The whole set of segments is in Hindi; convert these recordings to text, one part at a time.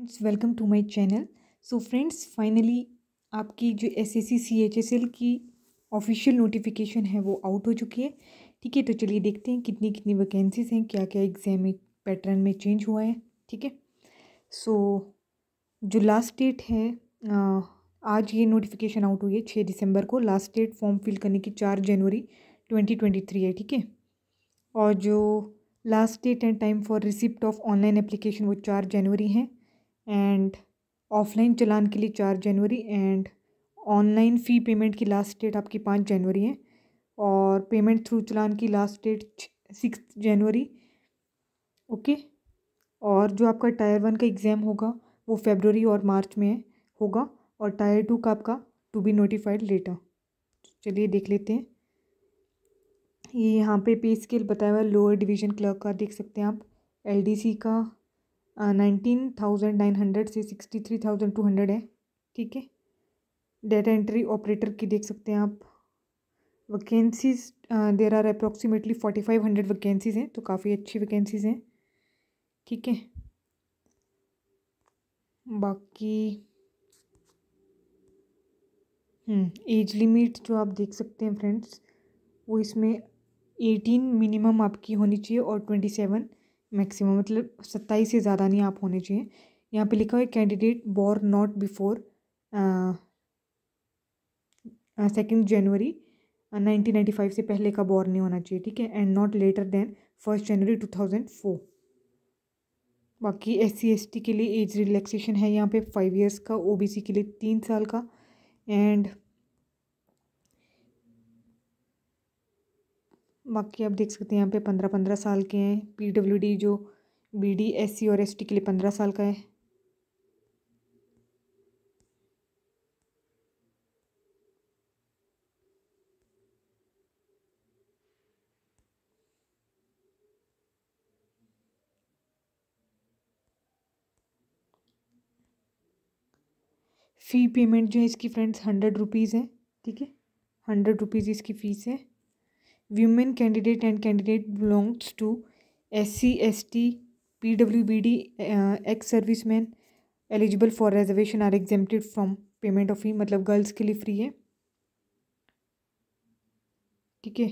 friends welcome to my channel so friends finally आपकी जो S S C C H S L की ऑफिशियल नोटिफिकेशन है वो आउट हो चुकी है ठीक है तो चलिए देखते हैं कितनी कितनी वैकेंसीज हैं क्या क्या एग्जाम पैटर्न में चेंज हुआ है ठीक है सो जो लास्ट डेट है आ, आज ये नोटिफिकेशन आउट हुई है छः दिसंबर को लास्ट डेट फॉर्म फिल करने की चार जनवरी ट्वेंटी ट्वेंटी थ्री है ठीक है और जो last date and time for receipt of online application वो चार जनवरी है एंड ऑफलाइन चलान के लिए चार जनवरी एंड ऑनलाइन फ़ी पेमेंट की लास्ट डेट आपकी पाँच जनवरी है और पेमेंट थ्रू चलान की लास्ट डेट सिक्स जनवरी ओके और जो आपका टायर वन का एग्ज़ाम होगा वो फेबररी और मार्च में होगा और टायर टू का आपका टू बी नोटिफाइड लेटर चलिए देख लेते हैं ये यहाँ पे पे स्केल बताया हुआ लोअर डिवीजन क्लर्क का देख सकते हैं आप एलडीसी का नाइनटीन थाउजेंड नाइन हंड्रेड से sixty three thousand two hundred है ठीक है डेटा एंट्री ऑपरेटर की देख सकते हैं आप vacancies there are approximately forty five hundred vacancies हैं तो काफ़ी अच्छी वैकेंसीज हैं ठीक है बाकी एज हम्म, लिमिट जो आप देख सकते हैं फ्रेंड्स वो इसमें एटीन मिनिमम आपकी होनी चाहिए और ट्वेंटी सेवन मैक्सिमम मतलब सत्ताईस से ज़्यादा नहीं आप होने चाहिए यहाँ पे लिखा हुआ है candidate born not before second January nineteen ninety five से पहले का बॉर नहीं होना चाहिए ठीक है and not later than first January two thousand four बाकी एस सी एस टी के लिए एज रिलैक्सेशन है यहाँ पे फाइव ईयर्स का ओ बी सी के लिए तीन साल का एंड बाकी आप देख सकते हैं यहाँ पे पंद्रह पंद्रह साल के हैं पीडब्ल्यूडी डी जो बी डी एस सी और एस टी के लिए पंद्रह साल का है फ़ी पेमेंट जो है इसकी फ्रेंड्स हंड्रेड रुपीज़ है ठीक है हंड्रेड रुपीज़ इसकी फ़ीस है women candidate and candidate belongs to SC, ST, PWBD, uh, ex-servicemen eligible for reservation are exempted from payment of fee मतलब गर्ल्स के लिए फ्री है ठीक है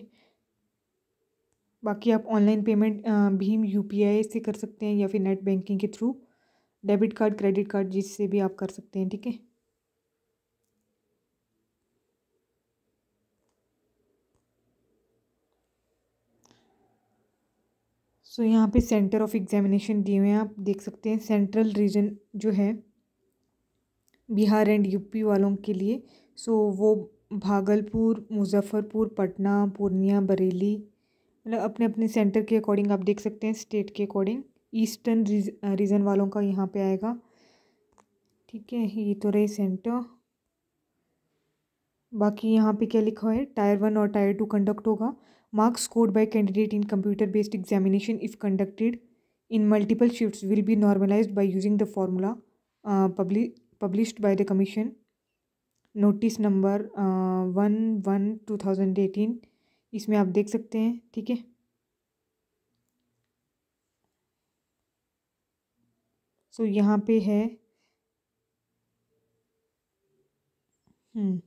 बाकी आप ऑनलाइन पेमेंट भीम यूपीआई से कर सकते हैं या फिर नेट बैंकिंग के through debit card credit card जिससे भी आप कर सकते हैं ठीक है सो so, यहाँ पे सेंटर ऑफ एग्जामिनेशन दिए हुए हैं आप देख सकते हैं सेंट्रल रीजन जो है बिहार एंड यूपी वालों के लिए सो so, वो भागलपुर मुजफ्फरपुर पटना पूर्णिया बरेली मतलब अपने अपने सेंटर के अकॉर्डिंग आप देख सकते हैं स्टेट के अकॉर्डिंग ईस्टर्न रीजन वालों का यहाँ पे आएगा ठीक है ये तो रहे सेंटर बाकी यहाँ पे क्या लिखा है टायर वन और टायर टू कंडक्ट होगा Marks scored by candidate in computer-based examination if conducted in multiple shifts will be normalized by using the formula uh, publi published by the commission notice number one one two thousand eighteen इसमें आप देख सकते हैं ठीक है सो so, यहाँ पे है हम्म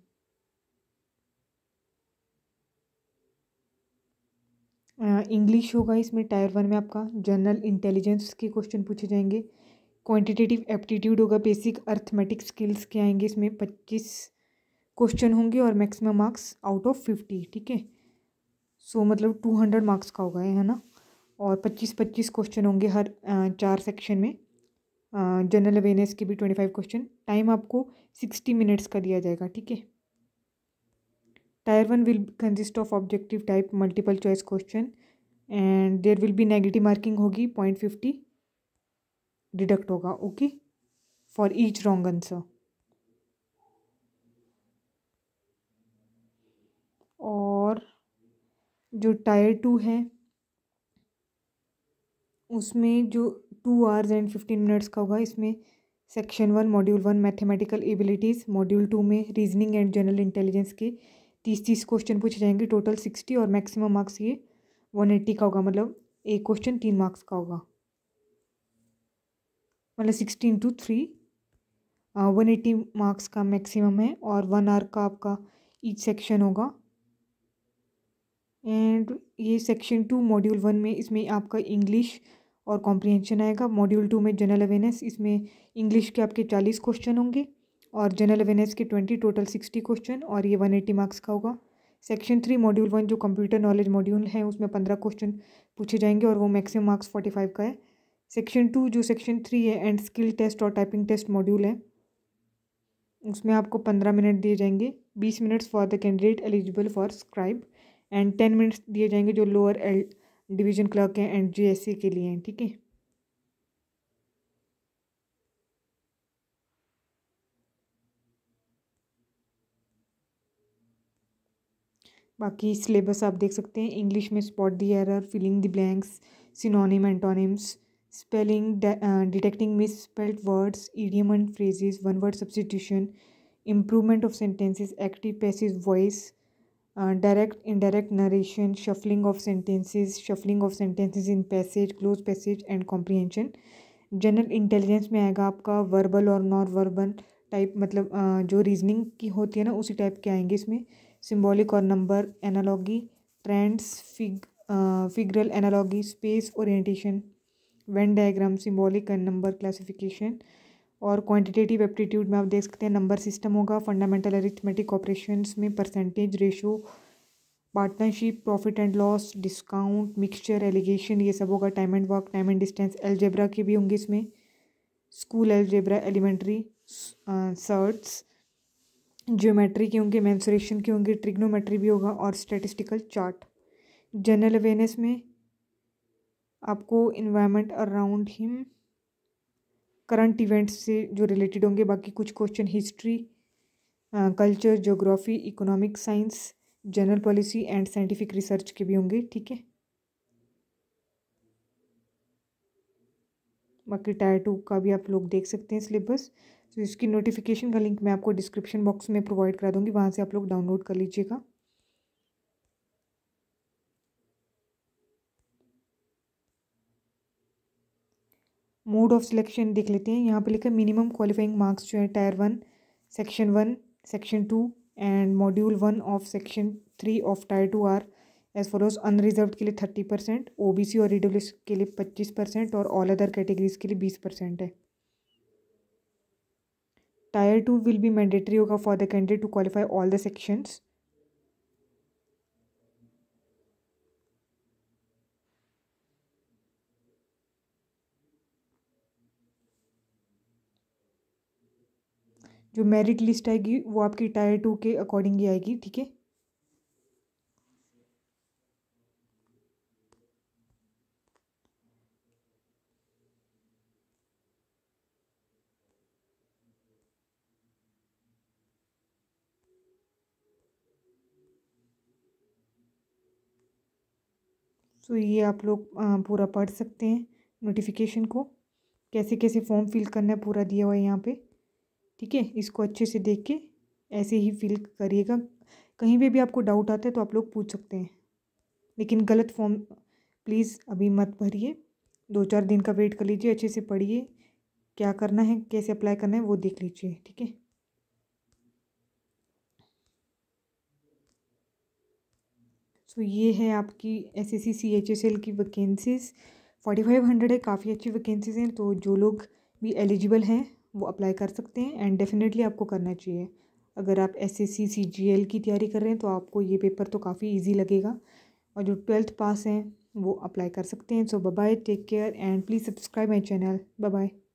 इंग्लिश होगा इसमें टायर वन में आपका जनरल इंटेलिजेंस के क्वेश्चन पूछे जाएंगे क्वांटिटेटिव एप्टीट्यूड होगा बेसिक अर्थमेटिक स्किल्स के आएंगे इसमें पच्चीस क्वेश्चन होंगे और maximum marks out of fifty ठीक है सो मतलब टू हंड्रेड मार्क्स का होगा ये है ना और पच्चीस पच्चीस क्वेश्चन होंगे हर चार सेक्शन में जनरल अवेयरनेस के भी ट्वेंटी फाइव क्वेश्चन टाइम आपको सिक्सटी मिनट्स का दिया जाएगा ठीक है tier one will consist of objective type multiple choice question and there will be negative marking होगी पॉइंट फिफ्टी डिडक्ट होगा okay for each wrong answer और जो टायर टू है उसमें जो two hours and fifteen minutes का होगा इसमें section one module one mathematical abilities module two में रीजनिंग एंड जनरल इंटेलिजेंस के तीस तीस क्वेश्चन पूछे जाएंगे टोटल सिक्सटी और मैक्सिमम मार्क्स ये वन एट्टी का होगा मतलब एक क्वेश्चन तीन मार्क्स का होगा मतलब sixteen two three one eighty marks का मैक्सिमम है और वन आर का आपका ईच सेक्शन होगा एंड ये सेक्शन टू मॉड्यूल वन में इसमें आपका इंग्लिश और कॉम्प्रिहेंशन आएगा मॉड्यूल टू में जनरल अवेयरनेस इसमें इंग्लिश के आपके चालीस क्वेश्चन होंगे और जनरल अवेयरनेस के ट्वेंटी टोटल सिक्सटी क्वेश्चन और ये वन एटी मार्क्स का होगा सेक्शन थ्री मॉड्यूल वन जो कंप्यूटर नॉलेज मॉड्यूल है उसमें पंद्रह क्वेश्चन पूछे जाएंगे और वो मैक्सिमम मार्क्स फोर्टी फाइव का है सेक्शन टू जो सेक्शन थ्री है एंड स्किल टेस्ट और टाइपिंग टेस्ट मॉड्यूल है उसमें आपको पंद्रह मिनट दिए जाएंगे बीस minutes for the candidate eligible for scribe and ten minutes दिए जाएंगे जो लोअर एल डिवीजन क्लर्क हैं एंड जी के लिए हैं ठीक है बाकी सिलेबस आप देख सकते हैं इंग्लिश में spot the error filling the blanks synonym antonyms spelling detecting misspelled words idiom and phrases one word substitution improvement of sentences active passive voice direct indirect narration shuffling of sentences shuffling of sentences in passage cloze passage and comprehension general intelligence में आएगा आपका वर्बल और नॉन वर्बल टाइप मतलब uh, जो रीजनिंग की होती है ना उसी टाइप के आएंगे इसमें सिंबॉलिक uh, और number analogy trends fig figural analogy space orientation Venn diagram symbolic and number classification और क्वांटिटेटिव एप्टीट्यूड में आप देख सकते हैं नंबर सिस्टम होगा फंडामेंटल अरिथमेटिक ऑपरेशंस में percentage ratio partnership profit and loss discount mixture alligation ये सब होगा time and work time and distance algebra के भी होंगे इसमें school algebra elementary surds geometry के होंगे मैंसुरेशन के होंगे ट्रिग्नोमेट्री भी होगा और स्टेटिस्टिकल चार्ट जनरल अवेयरनेस में आपको environment around him current events से जो रिलेटेड होंगे बाकी कुछ question history culture geography economic science general policy and scientific research के भी होंगे ठीक है बाकी टायर टू का भी आप लोग देख सकते हैं सिलेबस तो इसकी नोटिफिकेशन का लिंक मैं आपको डिस्क्रिप्शन बॉक्स में प्रोवाइड करा दूँगी वहाँ से आप लोग डाउनलोड कर लीजिएगा मोड ऑफ सिलेक्शन देख लेते हैं यहाँ पे लिखा मिनिमम क्वालिफाइंग मार्क्स जो है tier one section one section two and module one of section three of tier two are as follows unreserved के लिए thirty percent O B C और ई e के लिए पच्चीस परसेंट और ऑल अदर कैटेगरीज के लिए बीस परसेंट है tier two will be mandatory होगा for the candidate to qualify all the sections जो मेरिट लिस्ट आएगी वो आपकी टायर टू के अकॉर्डिंग ही आएगी ठीक है सो तो ये आप लोग पूरा पढ़ सकते हैं नोटिफिकेशन को कैसे कैसे फॉर्म फिल करना है पूरा दिया हुआ है यहाँ पे ठीक है इसको अच्छे से देख के ऐसे ही फिल करिएगा कहीं पर भी आपको डाउट आता है तो आप लोग पूछ सकते हैं लेकिन गलत फॉर्म प्लीज़ अभी मत भरिए दो चार दिन का वेट कर लीजिए अच्छे से पढ़िए क्या करना है कैसे अप्लाई करना है वो देख लीजिए ठीक है सो तो so, ये है आपकी S S C C H S L की वैकेंसीज़ फोर्टी फाइव हंड्रेड है काफ़ी अच्छी वैकेंसीज़ हैं तो जो लोग भी एलिजिबल हैं वो अप्लाई कर सकते हैं एंड डेफिनेटली आपको करना चाहिए अगर आप S S C C G L की तैयारी कर रहे हैं तो आपको ये पेपर तो काफ़ी ईजी लगेगा और जो ट्वेल्थ पास हैं वो अप्लाई कर सकते हैं so bye take care and please subscribe my channel bye